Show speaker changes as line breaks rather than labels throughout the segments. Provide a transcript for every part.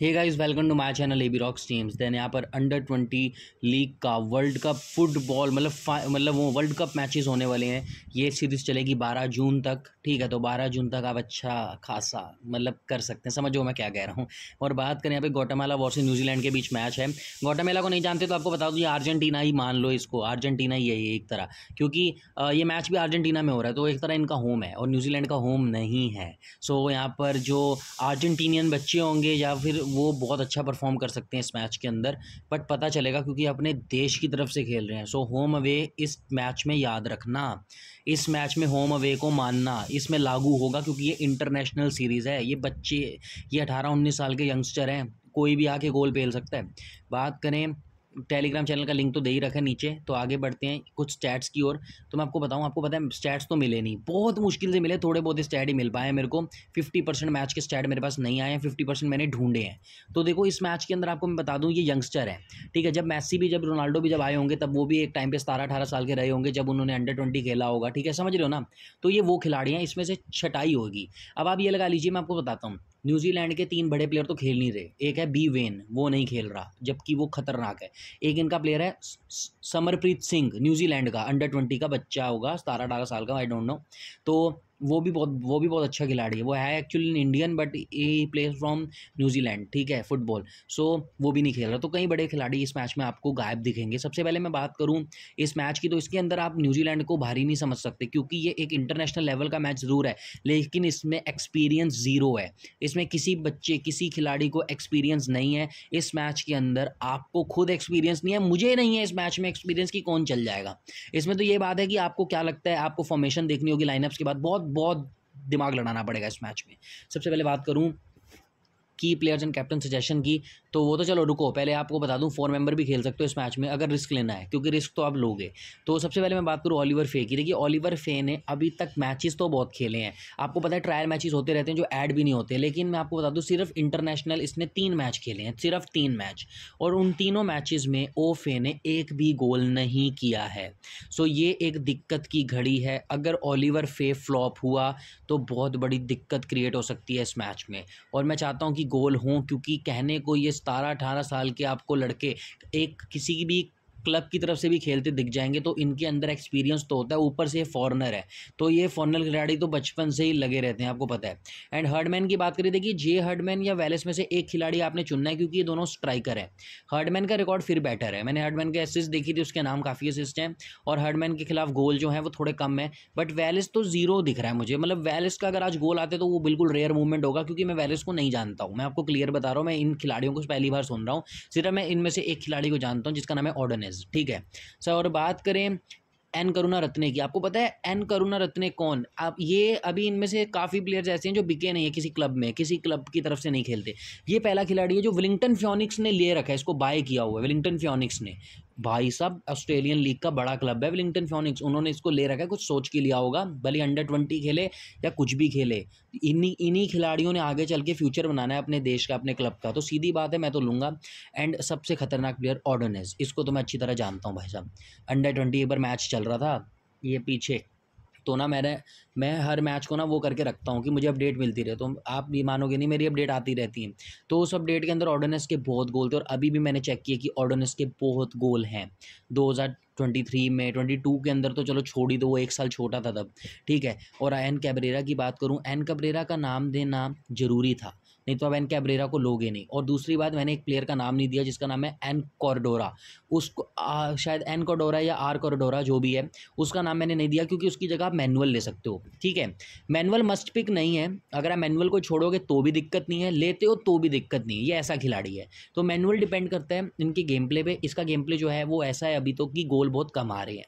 hey guys welcome to my channel AB Rocks teams then यहाँ पर under twenty league का World Cup football मतलब मतलब वो वर्ल्ड कप मैचेस होने वाले हैं ये सीरीज़ चलेगी 12 जून तक ठीक है तो 12 जून तक आप अच्छा खासा मतलब कर सकते हैं समझो मैं क्या कह रहा हूँ और बात करें यहाँ पे गोटामाला वर्सेज न्यूजीलैंड के बीच मैच है गोटामेला को नहीं जानते तो आपको बता दूँ ये अर्जेंटीना ही मान लो इसको अर्जेंटीना ही है एक तरह क्योंकि ये मैच भी अर्जेंटीना में हो रहा है तो एक तरह इनका होम है और न्यूजीलैंड का होम नहीं है सो यहाँ पर जो अर्जेंटीनियन बच्चे होंगे या फिर वो बहुत अच्छा परफॉर्म कर सकते हैं इस मैच के अंदर बट पता चलेगा क्योंकि अपने देश की तरफ से खेल रहे हैं सो होम अवे इस मैच में याद रखना इस मैच में होम अवे को मानना इसमें लागू होगा क्योंकि ये इंटरनेशनल सीरीज़ है ये बच्चे ये अठारह उन्नीस साल के यंगस्टर हैं कोई भी आके गोल पेल सकता है बात करें टेलीग्राम चैनल का लिंक तो दे ही रखा है नीचे तो आगे बढ़ते हैं कुछ स्टैट्स की ओर तो मैं आपको बताऊँ आपको पता है स्टैट्स तो मिले नहीं बहुत मुश्किल से मिले थोड़े बहुत स्टैट ही मिल पाए मेरे को फिफ्टी परसेंट मैच के स्टैट मेरे पास नहीं आए हैं फिफ्टी परसेंट मैंने ढूंढे हैं तो देखो इस मैच के अंदर आपको मैं बता दूँ ये यंगस्टर है ठीक है जब मैसी भी जब रोनाल्डो भी जब आए होंगे तब वो भी एक टाइम पर सतारह अठारह साल के रहे होंगे जब उन्होंने अंडर ट्वेंटी खेला होगा ठीक है समझ रहे हो ना तो ये वो खिलाड़ी हैं इसमें से छटाई होगी अब आप ये लगा लीजिए मैं आपको बताता हूँ न्यूजीलैंड के तीन बड़े प्लेयर तो खेल नहीं रहे एक है बी वेन वो नहीं खेल रहा जबकि वो खतरनाक है एक इनका प्लेयर है समरप्रीत सिंह न्यूजीलैंड का अंडर ट्वेंटी का बच्चा होगा सतारह अठारह साल का आई डोंट नो तो वो भी बहुत वो भी बहुत अच्छा खिलाड़ी है वो है actually Indian but he plays from New Zealand ठीक है फुटबॉल सो वो भी नहीं खेल रहा तो कई बड़े खिलाड़ी इस मैच में आपको गायब दिखेंगे सबसे पहले मैं बात करूँ इस मैच की तो इसके अंदर आप न्यूजीलैंड को भारी नहीं समझ सकते क्योंकि ये एक इंटरनेशनल लेवल का मैच ज़रूर है लेकिन इसमें एक्सपीरियंस ज़ीरो है इसमें किसी बच्चे किसी खिलाड़ी को एक्सपीरियंस नहीं है इस मैच के अंदर आपको खुद एक्सपीरियंस नहीं है मुझे नहीं है इस मैच में एक्सपीरियंस की कौन चल जाएगा इसमें तो ये बात है कि आपको क्या लगता है आपको फॉर्मेशन देखनी होगी लाइनअप्स के बाद बहुत बहुत दिमाग लड़ाना पड़ेगा इस मैच में सबसे पहले बात करूँ की प्लेयर्स एंड कैप्टन सजेशन की तो वो तो चलो रुको पहले आपको बता दूं फोर मेंबर भी खेल सकते हो इस मैच में अगर रिस्क लेना है क्योंकि रिस्क तो आप लोगे तो सबसे पहले मैं बात करूँ ओलिवर फे की देखिए ओलिवर फे ने अभी तक मैचेस तो बहुत खेले हैं आपको पता है ट्रायल मैचेस होते रहते हैं जो ऐड भी नहीं होते लेकिन मैं आपको बता दूँ सिर्फ इंटरनेशनल इसने तीन मैच खेले हैं सिर्फ तीन मैच और उन तीनों मैच में ओ फे ने एक भी गोल नहीं किया है सो ये एक दिक्कत की घड़ी है अगर ओलिवर फे फ्लॉप हुआ तो बहुत बड़ी दिक्कत क्रिएट हो सकती है इस मैच में और मैं चाहता हूँ कि गोल हों क्योंकि कहने को ये सतारह अठारह साल के आपको लड़के एक किसी की भी क्लब की तरफ से भी खेलते दिख जाएंगे तो इनके अंदर एक्सपीरियंस तो होता है ऊपर से ये फॉरनर है तो ये फॉरनर खिलाड़ी तो बचपन से ही लगे रहते हैं आपको पता है एंड हर्डमैन की बात करें देखिए जे हर्डमैन या वैलेस में से एक खिलाड़ी आपने चुनना है क्योंकि ये दोनों स्ट्राइकर है हर्डमैन का रिकॉर्ड फिर बेटर है मैंने हर्डमैन के असिस्ट देखी थी उसके नाम काफ़ी असिस्ट हैं और हर्डमैन के खिलाफ गोल जो है वो थोड़े कम है बट वैलिस तो जीरो दिख रहा है मुझे मतलब वैलिस का अगर आज गोल आते तो वो बिल्कुल रेयर मूवमेंट होगा क्योंकि मैं वैलिस को नहीं जानता हूँ मैं आपको क्लियर बता रहा हूँ मैं इन खिलाड़ियों को पहली बार सुन रहा हूँ सिर्फ मैं इनमें से एक खिलाड़ी को जानता हूँ जिसका नाम है ऑर्डनेस केसेस ठीक है सर और बात करें एन करुणा रत्ने की आपको पता है एन करुणा रत्ने कौन आप ये अभी इनमें से काफ़ी प्लेयर्स ऐसे हैं जो बिके नहीं है किसी क्लब में किसी क्लब की तरफ से नहीं खेलते ये पहला खिलाड़ी है जो विलिंगटन फ्योनिक्स ने ले रखा है इसको बाय किया हुआ है विलिंगटन फ्योनिक्स ने भाई साहब ऑस्ट्रेलियन लीग का बड़ा क्लब है विलिंगटन फ्योनिक्स उन्होंने इसको ले रखा है कुछ सोच के लिया होगा भले अंडर ट्वेंटी खेले या कुछ भी खेले इन्हीं इन्हीं खिलाड़ियों ने आगे चल के फ्यूचर बनाना है अपने देश का अपने क्लब का तो सीधी बात है मैं तो लूँगा एंड सबसे खतरनाक प्लेयर ऑर्डोनेस इसको तो मैं अच्छी तरह जानता हूँ भाई साहब अंडर ट्वेंटी पर मैच चल रहा था ये पीछे तो ना मैंने मैं हर मैच को ना वो करके रखता हूँ कि मुझे अपडेट मिलती रहे तो आप भी मानोगे नहीं मेरी अपडेट आती रहती है तो उस अपडेट के अंदर ऑर्डोनेस के बहुत गोल थे और अभी भी मैंने चेक किया कि ऑर्डोनेस के बहुत गोल हैं दो हज़ार ट्वेंटी थ्री में ट्वेंटी टू के अंदर तो चलो छोड़ ही दो वो एक साल छोटा था तब ठीक है और एन कैबरेरा की बात करूँ एन कैबरेरा का नाम देना ज़रूरी था नहीं तो अब एन कैब्रेरा को लोगे नहीं और दूसरी बात मैंने एक प्लेयर का नाम नहीं दिया जिसका नाम है एन कॉरडोरा उसको आ, शायद एन कॉरडोरा या आर कॉरडोरा जो भी है उसका नाम मैंने नहीं दिया क्योंकि उसकी जगह आप मैनुअल ले सकते हो ठीक है मैनुअल मस्ट पिक नहीं है अगर आप मैनुअल को छोड़ोगे तो भी दिक्कत नहीं है लेते हो तो भी दिक्कत नहीं है ये ऐसा खिलाड़ी है तो मैनुअल डिपेंड करता है इनके गेम प्ले पर इसका गेम प्ले जो है वो ऐसा है अभी तो कि गोल बहुत कम आ रहे हैं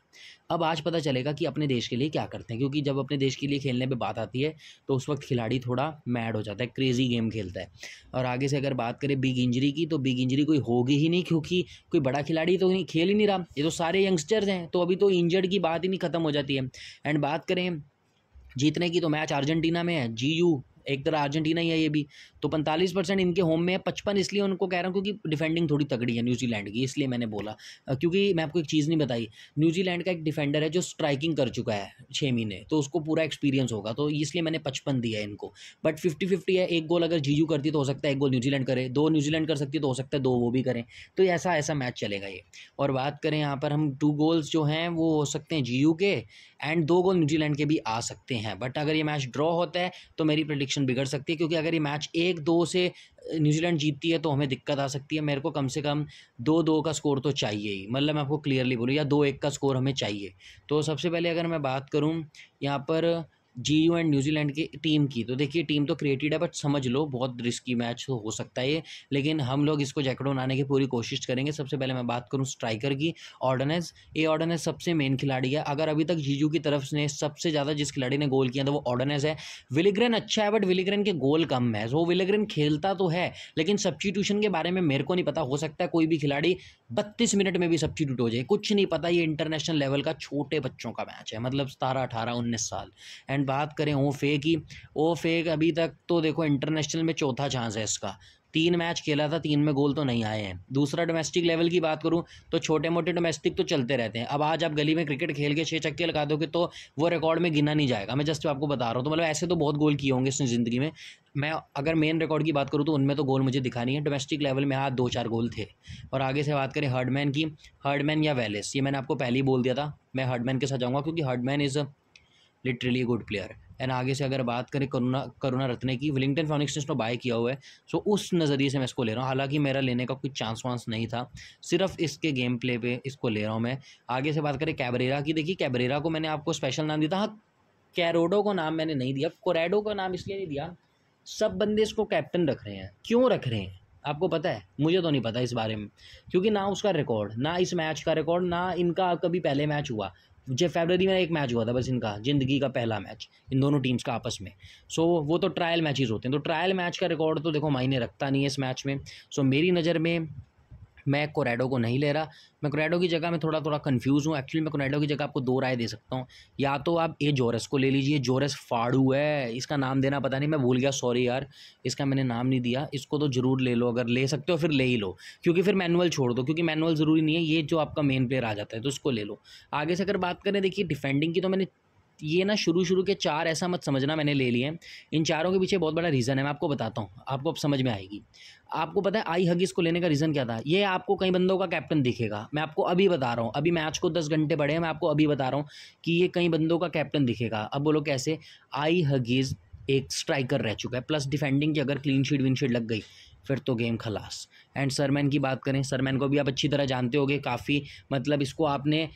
अब आज पता चलेगा कि अपने देश के लिए क्या करते हैं क्योंकि जब अपने देश के लिए खेलने पे बात आती है तो उस वक्त खिलाड़ी थोड़ा मैड हो जाता है क्रेज़ी गेम खेलता है और आगे से अगर बात करें बिग इंजरी की तो बिग इंजरी कोई होगी ही नहीं क्योंकि कोई बड़ा खिलाड़ी तो नहीं खेल ही नहीं रहा ये तो सारे यंगस्टर्स हैं तो अभी तो इंजर्ड की बात ही नहीं ख़त्म हो जाती है एंड बात करें जीतने की तो मैच अर्जेंटीना में है जी यू एक तरह अर्जेंटीना ही है ये भी तो पैंतालीस परसेंट इनके होम में है पचपन इसलिए उनको कह रहा हूँ क्योंकि डिफेंडिंग थोड़ी तगड़ी है न्यूजीलैंड की इसलिए मैंने बोला क्योंकि मैं आपको एक चीज़ नहीं बताई न्यूजीलैंड का एक डिफेंडर है जो स्ट्राइकिंग कर चुका है छः महीने तो उसको पूरा एक्सपीरियंस होगा तो इसलिए मैंने पचपन दिया है इनको बट फिफ्टी फिफ्टी है एक गोल अगर यू करती तो हो सकता है एक गोल न्यूजीलैंड करे दो न्यूजीलैंड कर सकती है तो हो सकता है दो वो भी करें तो ऐसा ऐसा मैच चलेगा ये और बात करें यहाँ पर हम टू गोल्स जो हैं वो हो सकते हैं जी के एंड दो गोल न्यूजीलैंड के भी आ सकते हैं बट अगर ये मैच ड्रॉ होता है तो मेरी प्रडिक्शन बिगड़ सकती है क्योंकि अगर ये मैच एक एक दो से न्यूजीलैंड जीतती है तो हमें दिक्कत आ सकती है मेरे को कम से कम दो दो का स्कोर तो चाहिए ही मतलब मैं आपको क्लियरली बोलूँ या दो एक का स्कोर हमें चाहिए तो सबसे पहले अगर मैं बात करूँ यहाँ पर जी यू एंड न्यूजीलैंड की टीम की तो देखिए टीम तो क्रिएटेड है बट समझ लो बहुत रिस्की मैच हो सकता है ये लेकिन हम लोग इसको जैकेट बनाने की पूरी कोशिश करेंगे सबसे पहले मैं बात करूँ स्ट्राइकर की ऑर्डनेस ए ऑर्डनेस सबसे मेन खिलाड़ी है अगर अभी तक जीजू की तरफ से सबसे ज़्यादा जिस खिलाड़ी ने गोल किया था वो ऑर्डनेस है विलीग्रेन अच्छा है बट विलीग्रेन के गोल कम है वो विलीग्रेन खेलता तो है लेकिन सब्सटीट्यूशन के बारे में मेरे को नहीं पता हो सकता है कोई भी खिलाड़ी बत्तीस मिनट में भी सब्सिट्यूट हो जाए कुछ नहीं पता ये इंटरनेशनल लेवल का छोटे बच्चों का मैच है मतलब सतारह अठारह उन्नीस साल एंड बात करें ओ फे की ओ फे अभी तक तो देखो इंटरनेशनल में चौथा चांस है इसका तीन मैच खेला था तीन में गोल तो नहीं आए हैं दूसरा डोमेस्टिक लेवल की बात करूं तो छोटे मोटे डोमेस्टिक तो चलते रहते हैं अब आज आप गली में क्रिकेट खेल के छः चक्के लगा दोगे तो वो रिकॉर्ड में गिना नहीं जाएगा मैं जस्ट आपको बता रहा हूँ तो मतलब ऐसे तो बहुत गोल किए होंगे इसने ज़िंदगी में मैं अगर मेन रिकॉर्ड की बात करूँ तो उनमें तो गोल मुझे दिखा नहीं है डोमेस्टिक लेवल में हाँ दो चार गोल थे और आगे से बात करें हर्डमैन की हर्डमैन या वेलेस ये मैंने आपको पहले ही बोल दिया था मैं हर्डमैन के साथ जाऊँगा क्योंकि Herdman is literally good player and आगे से अगर बात करें करुणा करुणा रत्ने की विलिंगटन फॉनिक्स ने इसको बाय किया हुआ है सो उस नज़रिए से मैं इसको ले रहा हूँ हालांकि मेरा लेने का कोई चांस वांस नहीं था सिर्फ इसके गेम प्ले पे इसको ले रहा हूँ मैं आगे से बात करें कैबरेरा की देखिए कैबरेरा को मैंने आपको स्पेशल नाम दिया था हाँ कैरोडो को नाम मैंने नहीं दिया कोरेडो का नाम इसलिए नहीं दिया सब बंदे इसको कैप्टन रख रहे हैं क्यों रख रहे हैं आपको पता है मुझे तो नहीं पता इस बारे में क्योंकि ना उसका रिकॉर्ड ना इस मैच का रिकॉर्ड ना इनका कभी पहले मैच हुआ जब फेबररी में एक मैच हुआ था बस इनका ज़िंदगी का पहला मैच इन दोनों टीम्स का आपस में सो so, वो तो ट्रायल मैचेस होते हैं तो ट्रायल मैच का रिकॉर्ड तो देखो मायने रखता नहीं है इस मैच में सो so, मेरी नज़र में मैं कोरेडो को नहीं ले रहा मैं कोरेडो की जगह मैं थोड़ा थोड़ा कंफ्यूज हूँ एक्चुअली मैं कोरेडो की जगह आपको दो राय दे सकता हूँ या तो आप ए जोरस को ले लीजिए जोरस फाड़ू है इसका नाम देना पता नहीं मैं भूल गया सॉरी यार इसका मैंने नाम नहीं दिया इसको तो ज़रूर ले लो अगर ले सकते हो फिर ले ही लो क्योंकि फिर मैनुअल छोड़ दो क्योंकि मैनुअल ज़रूरी नहीं है ये जो आपका मेन प्लेयर आ जाता है तो उसको ले लो आगे से अगर बात करें देखिए डिफेंडिंग की तो मैंने ये ना शुरू शुरू के चार ऐसा मत समझना मैंने ले लिए हैं इन चारों के पीछे बहुत बड़ा रीज़न है मैं आपको बताता हूँ आपको अब समझ में आएगी आपको पता है आई हगीज़ को लेने का रीज़न क्या था ये आपको कई बंदों का कैप्टन दिखेगा मैं आपको अभी बता रहा हूँ अभी मैच को दस घंटे पड़े हैं मैं आपको अभी बता रहा हूँ कि ये कई बंदों का कैप्टन दिखेगा अब बोलो कैसे आई हगीज़ एक स्ट्राइकर रह चुका है प्लस डिफेंडिंग की अगर क्लीन शीट विन शीट लग गई फिर तो गेम खलास एंड सरमैन की बात करें सरमैन को भी आप अच्छी तरह जानते होगे काफ़ी मतलब इसको आपने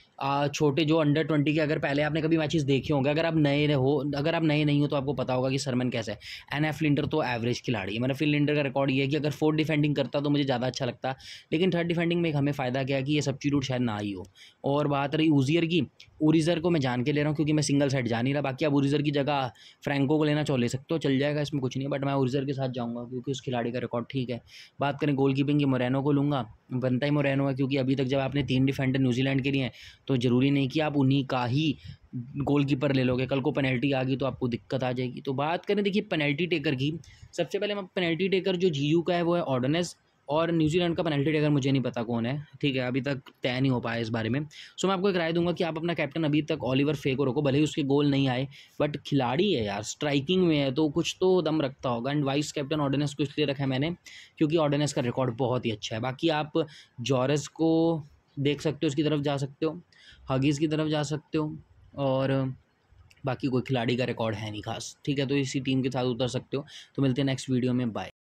छोटे जो अंडर ट्वेंटी के अगर पहले आपने कभी मैचेस देखे होंगे अगर आप नए हो अगर आप नए नहीं हो तो आपको पता होगा कि सरमैन कैसा है एन एफ लिंडर तो एवरेज खिलाड़ी है मैंने फिल लिंडर का रिकॉर्ड ये है कि अगर फोर्थ डिफेंडिंग करता तो मुझे ज़्यादा अच्छा लगता लेकिन थर्ड डिफेंडिंग में हमें फ़ायदा क्या है कि ये चीज शायद ना आई हो और बात रही उजियर की उरिजर को मैं जान के ले रहा हूँ क्योंकि मैं सिंगल सेट जा नहीं रहा बाकी आप उरिजर की जगह फ्रैंको को लेना चाह ले सकते हो चल जाएगा इसमें कुछ नहीं बट मैं उरिजर के साथ जाऊँगा क्योंकि उस खिलाड़ी का रिकॉर्ड ठीक है बात करें गोल की कीपिंग की मोरेनो को लूँगा बनता ही मोरेनो है क्योंकि अभी तक जब आपने तीन डिफेंडर न्यूजीलैंड के लिए हैं तो ज़रूरी नहीं कि आप उन्हीं का ही गोलकीपर ले लोगे कल को पेनल्टी आ गई तो आपको दिक्कत आ जाएगी तो बात करें देखिए पेनल्टी टेकर की सबसे पहले हम पेनल्टी टेकर जो जी का है वो है ऑर्डनेस और न्यूजीलैंड का पेनल्टी टेकर मुझे नहीं पता कौन है ठीक है अभी तक तय नहीं हो पाया इस बारे में सो मैं आपको एक राय दूंगा कि आप अपना कैप्टन अभी तक ओलिवर फेक रखो भले ही उसके गोल नहीं आए बट खिलाड़ी है यार स्ट्राइकिंग में है तो कुछ तो दम रखता होगा एंड वाइस कैप्टन ऑर्डेनेस को इसलिए रखा है मैंने क्योंकि ऑर्डेनेस का रिकॉर्ड बहुत ही अच्छा है बाकी आप जॉरस को देख सकते हो उसकी तरफ जा सकते हो हगीज़ की तरफ जा सकते हो और बाकी कोई खिलाड़ी का रिकॉर्ड है नहीं खास ठीक है तो इसी टीम के साथ उतर सकते हो तो मिलते हैं नेक्स्ट वीडियो में बाय